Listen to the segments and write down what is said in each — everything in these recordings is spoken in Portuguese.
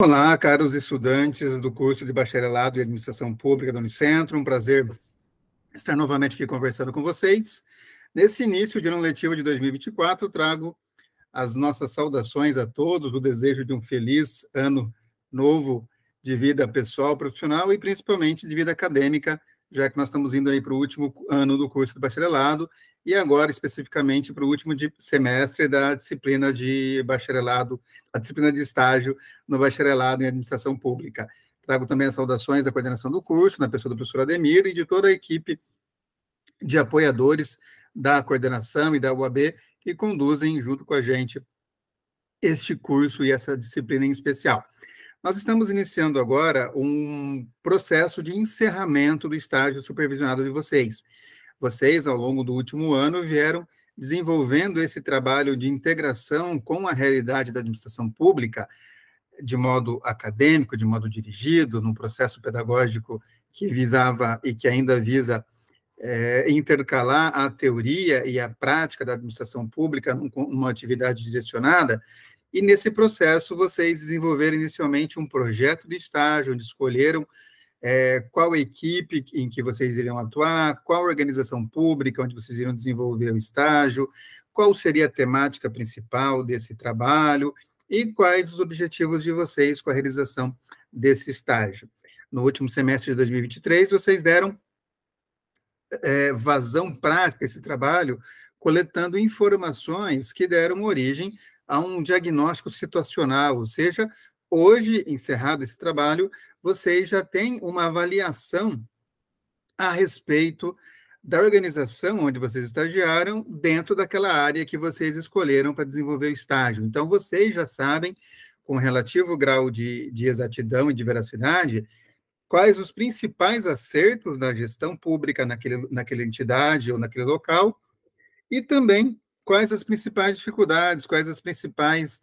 Olá, caros estudantes do curso de Bacharelado em Administração Pública da Unicentro. Um prazer estar novamente aqui conversando com vocês. Nesse início de ano letivo de 2024, trago as nossas saudações a todos, o desejo de um feliz ano novo de vida pessoal, profissional e principalmente de vida acadêmica já que nós estamos indo aí para o último ano do curso de bacharelado e agora especificamente para o último semestre da disciplina de bacharelado, a disciplina de estágio no bacharelado em administração pública. Trago também as saudações da coordenação do curso, na pessoa do professor Ademir e de toda a equipe de apoiadores da coordenação e da UAB que conduzem junto com a gente este curso e essa disciplina em especial. Nós estamos iniciando agora um processo de encerramento do estágio supervisionado de vocês. Vocês, ao longo do último ano, vieram desenvolvendo esse trabalho de integração com a realidade da administração pública, de modo acadêmico, de modo dirigido, num processo pedagógico que visava e que ainda visa é, intercalar a teoria e a prática da administração pública numa atividade direcionada e nesse processo vocês desenvolveram inicialmente um projeto de estágio, onde escolheram é, qual equipe em que vocês iriam atuar, qual organização pública onde vocês iriam desenvolver o estágio, qual seria a temática principal desse trabalho e quais os objetivos de vocês com a realização desse estágio. No último semestre de 2023, vocês deram é, vazão prática a esse trabalho, coletando informações que deram origem a um diagnóstico situacional, ou seja, hoje, encerrado esse trabalho, vocês já têm uma avaliação a respeito da organização onde vocês estagiaram dentro daquela área que vocês escolheram para desenvolver o estágio. Então, vocês já sabem, com relativo grau de, de exatidão e de veracidade, quais os principais acertos da gestão pública naquele, naquela entidade ou naquele local, e também quais as principais dificuldades, quais as principais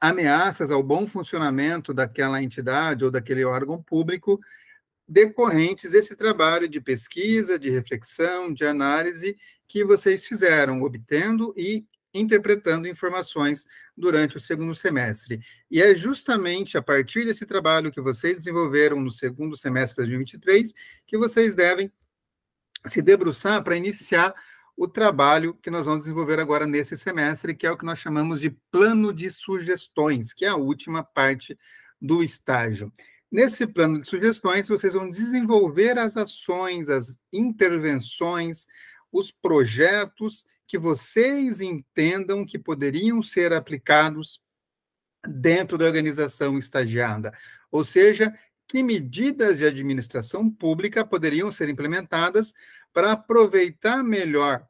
ameaças ao bom funcionamento daquela entidade ou daquele órgão público decorrentes desse trabalho de pesquisa, de reflexão, de análise que vocês fizeram, obtendo e interpretando informações durante o segundo semestre. E é justamente a partir desse trabalho que vocês desenvolveram no segundo semestre de 2023 que vocês devem se debruçar para iniciar o trabalho que nós vamos desenvolver agora nesse semestre, que é o que nós chamamos de plano de sugestões, que é a última parte do estágio. Nesse plano de sugestões, vocês vão desenvolver as ações, as intervenções, os projetos que vocês entendam que poderiam ser aplicados dentro da organização estagiada. Ou seja, que medidas de administração pública poderiam ser implementadas para aproveitar melhor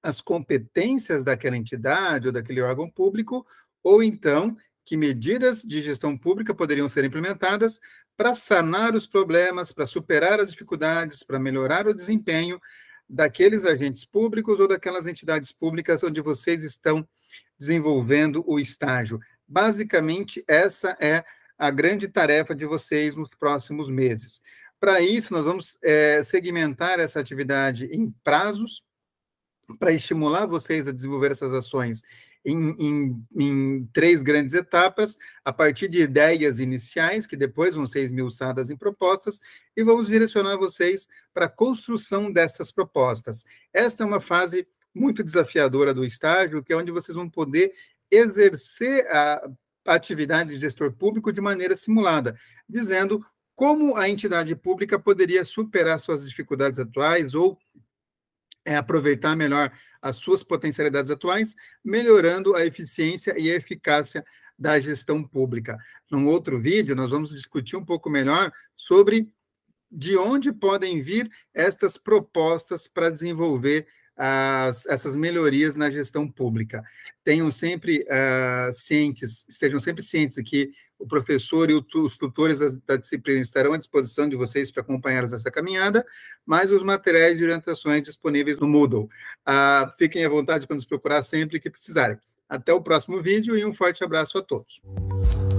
as competências daquela entidade ou daquele órgão público, ou então que medidas de gestão pública poderiam ser implementadas para sanar os problemas, para superar as dificuldades, para melhorar o desempenho daqueles agentes públicos ou daquelas entidades públicas onde vocês estão desenvolvendo o estágio. Basicamente, essa é a grande tarefa de vocês nos próximos meses. Para isso, nós vamos é, segmentar essa atividade em prazos para estimular vocês a desenvolver essas ações em, em, em, três grandes etapas, a partir de ideias iniciais, que depois vão ser esmiuçadas em propostas, e vamos direcionar vocês para a construção dessas propostas. Esta é uma fase muito desafiadora do estágio, que é onde vocês vão poder exercer a atividade de gestor público de maneira simulada, dizendo como a entidade pública poderia superar suas dificuldades atuais ou é, aproveitar melhor as suas potencialidades atuais, melhorando a eficiência e a eficácia da gestão pública. Num outro vídeo, nós vamos discutir um pouco melhor sobre de onde podem vir estas propostas para desenvolver as, essas melhorias na gestão pública. Tenham sempre uh, cientes, estejam sempre cientes que o professor e o, os tutores da, da, disciplina estarão à disposição de vocês para acompanhá-los nessa caminhada, mas os materiais de orientações disponíveis no Moodle. Uh, fiquem à vontade para nos procurar sempre que precisarem. Até o próximo vídeo e um forte abraço a todos.